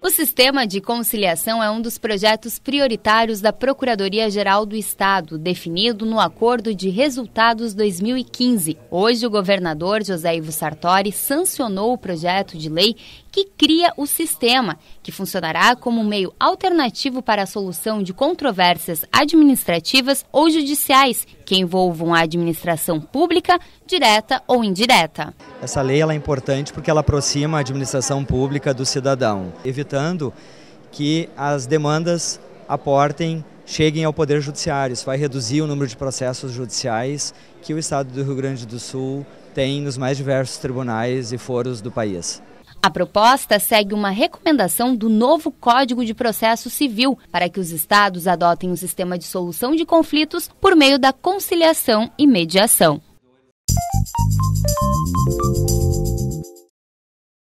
O sistema de conciliação é um dos projetos prioritários da Procuradoria-Geral do Estado, definido no Acordo de Resultados 2015. Hoje, o governador José Ivo Sartori sancionou o projeto de lei que cria o sistema, que funcionará como um meio alternativo para a solução de controvérsias administrativas ou judiciais que envolvam a administração pública, direta ou indireta. Essa lei é importante porque ela aproxima a administração pública do cidadão, evitando que as demandas aportem cheguem ao Poder Judiciário. Isso vai reduzir o número de processos judiciais que o Estado do Rio Grande do Sul tem nos mais diversos tribunais e foros do país. A proposta segue uma recomendação do novo Código de Processo Civil para que os estados adotem um sistema de solução de conflitos por meio da conciliação e mediação.